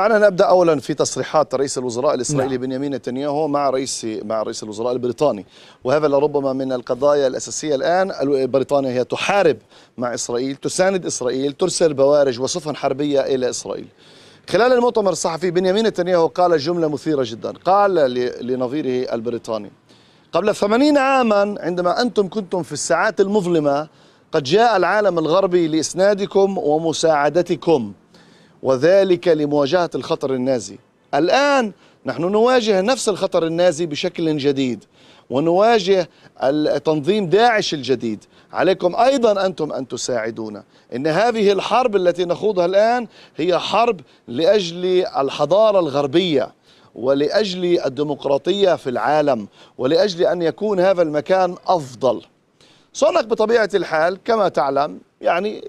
دعنا نبدا اولا في تصريحات رئيس الوزراء الاسرائيلي نعم. بنيامين نتنياهو مع رئيس مع رئيس الوزراء البريطاني وهذا لربما من القضايا الاساسيه الان بريطانيا هي تحارب مع اسرائيل تساند اسرائيل ترسل بوارج وسفن حربيه الى اسرائيل خلال المؤتمر الصحفي بنيامين نتنياهو قال جمله مثيره جدا قال لنظيره البريطاني قبل ثمانين عاما عندما أنتم كنتم في الساعات المظلمة قد جاء العالم الغربي لإسنادكم ومساعدتكم وذلك لمواجهة الخطر النازي الآن نحن نواجه نفس الخطر النازي بشكل جديد ونواجه تنظيم داعش الجديد عليكم أيضا أنتم أن تساعدونا إن هذه الحرب التي نخوضها الآن هي حرب لأجل الحضارة الغربية ولأجل الديمقراطية في العالم ولأجل أن يكون هذا المكان أفضل سونك بطبيعة الحال كما تعلم يعني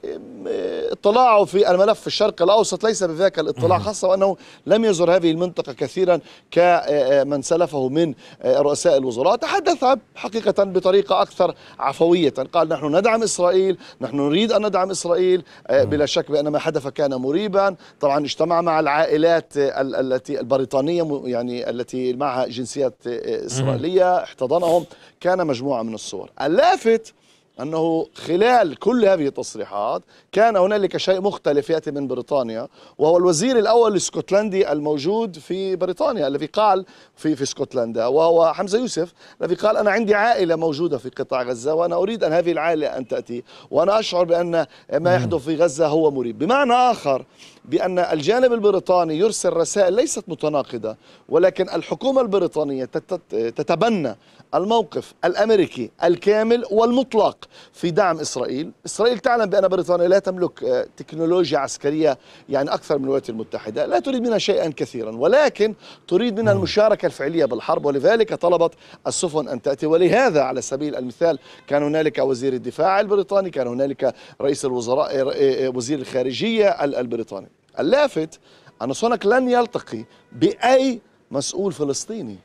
اطلاعه في الملف الشرق الأوسط ليس بذاك الاطلاع خاصة وأنه لم يزر هذه المنطقة كثيرا كمن آه، آه، سلفه من آه، رؤساء الوزراء تحدث حقيقة بطريقة أكثر عفوية قال نحن ندعم إسرائيل نحن نريد أن ندعم إسرائيل بلا شك بأن ما حدث كان مريبا طبعا اجتمع مع العائلات التي البريطانية يعني التي معها جنسيات إسرائيلية احتضنهم كان مجموعة من الصور اللافت أنه خلال كل هذه التصريحات كان هنالك شيء مختلف يأتي من بريطانيا وهو الوزير الأول الاسكتلندي الموجود في بريطانيا الذي قال في في اسكتلندا وهو حمزة يوسف الذي قال أنا عندي عائلة موجودة في قطاع غزة وأنا أريد أن هذه العائلة أن تأتي وأنا أشعر بأن ما يحدث في غزة هو مريب بمعنى آخر بأن الجانب البريطاني يرسل رسائل ليست متناقضة ولكن الحكومة البريطانية تتبنى الموقف الأمريكي الكامل والمطلق في دعم إسرائيل إسرائيل تعلم بأن بريطانيا لا تملك آه، تكنولوجيا عسكرية يعني أكثر من الولايات المتحدة لا تريد منها شيئا كثيرا ولكن تريد منها المشاركة الفعلية بالحرب ولذلك طلبت السفن أن تأتي ولهذا على سبيل المثال كان هنالك وزير الدفاع البريطاني كان هنالك رئيس الوزراء آه، آه، وزير الخارجية البريطاني اللافت أن سونك لن يلتقي بأي مسؤول فلسطيني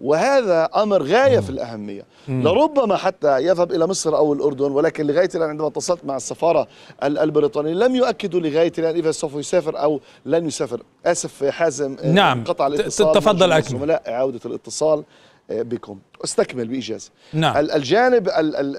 وهذا امر غايه في الاهميه لربما حتى يذهب الى مصر او الاردن ولكن لغايه الان عندما اتصلت مع السفاره البريطانيه لم يؤكدوا لغايه الان اذا سوف يسافر او لن يسافر اسف حازم آه، نعم قطع الاتصال تفضل اكمل عوده الاتصال آه، بكم استكمل بإجازة نعم. الجانب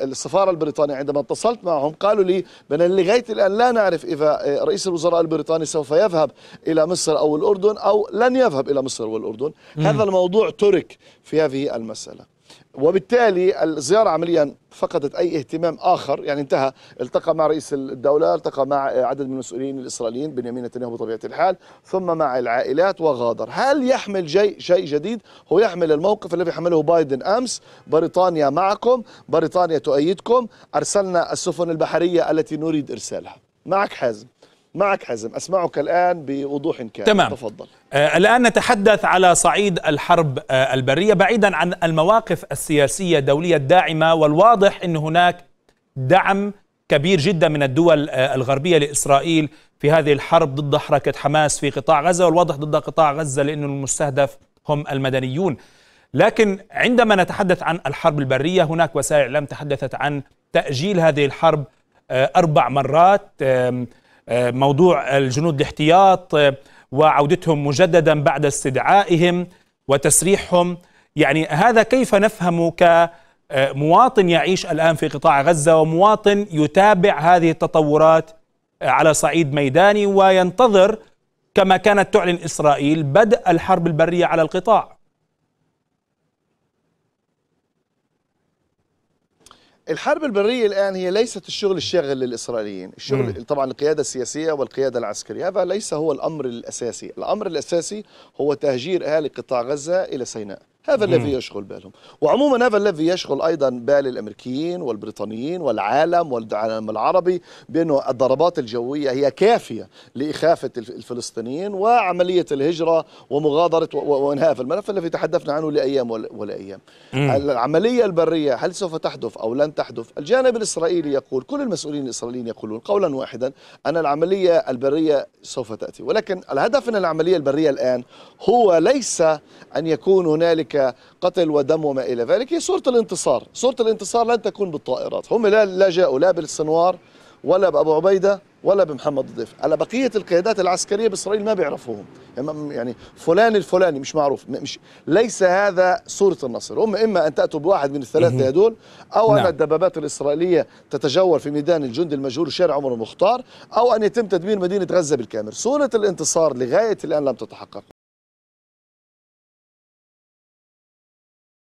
السفارة البريطانية عندما اتصلت معهم قالوا لي بأن لغاية الآن لا نعرف إذا آه، رئيس الوزراء البريطاني سوف يذهب إلى مصر أو الأردن أو لن يذهب إلى مصر والأردن هذا الموضوع ترك في هذه المسألة وبالتالي الزيارة عمليا فقدت أي اهتمام آخر يعني انتهى التقى مع رئيس الدولة التقى مع عدد من المسؤولين الإسرائيليين بنيامين نتنياهو بطبيعة الحال ثم مع العائلات وغادر هل يحمل شيء شيء جديد هو يحمل الموقف الذي حمله بايدن أمس بريطانيا معكم بريطانيا تؤيدكم أرسلنا السفن البحرية التي نريد إرسالها معك حازم معك حزم أسمعك الآن بوضوح كامل تمام تفضل آه الآن نتحدث على صعيد الحرب آه البرية بعيدا عن المواقف السياسية الدولية الداعمة والواضح أن هناك دعم كبير جدا من الدول آه الغربية لإسرائيل في هذه الحرب ضد حركة حماس في قطاع غزة والواضح ضد قطاع غزة لأنه المستهدف هم المدنيون لكن عندما نتحدث عن الحرب البرية هناك وسائل إعلام تحدثت عن تأجيل هذه الحرب آه، أربع مرات آه، موضوع الجنود الاحتياط آه، وعودتهم مجددا بعد استدعائهم وتسريحهم يعني هذا كيف نفهم كمواطن يعيش الان في قطاع غزه ومواطن يتابع هذه التطورات آه، على صعيد ميداني وينتظر كما كانت تعلن اسرائيل بدء الحرب البريه على القطاع الحرب البرية الآن هي ليست الشغل الشاغل للإسرائيليين الشغل مم. طبعا القيادة السياسية والقيادة العسكرية هذا ليس هو الأمر الأساسي الأمر الأساسي هو تهجير أهالي قطاع غزة إلى سيناء هذا الذي يشغل بالهم وعموما هذا الذي يشغل أيضا بال الأمريكيين والبريطانيين والعالم والعالم العربي بأنه الضربات الجوية هي كافية لإخافة الفلسطينيين وعملية الهجرة ومغادرة وإنهاء في الملف الذي تحدثنا عنه لأيام ولا أيام العملية البرية هل سوف تحدث أو لن تحدث الجانب الإسرائيلي يقول كل المسؤولين الإسرائيليين يقولون قولا واحدا أن العملية البرية سوف تأتي ولكن الهدف من العملية البرية الآن هو ليس أن يكون هنالك قتل ودم وما إلى ذلك هي صورة الانتصار صورة الانتصار لن تكون بالطائرات هم لا, لا جاءوا لا بالسنوار ولا بأبو عبيدة ولا بمحمد الضيف على بقية القيادات العسكرية بإسرائيل ما بيعرفوهم يعني, يعني فلان الفلاني مش معروف مش ليس هذا صورة النصر هم إما أن تأتوا بواحد من الثلاثة هدول أو أن نعم. الدبابات الإسرائيلية تتجول في ميدان الجند المجهول شارع عمر المختار أو أن يتم تدمير مدينة غزة بالكامل صورة الانتصار لغاية الآن لم تتحقق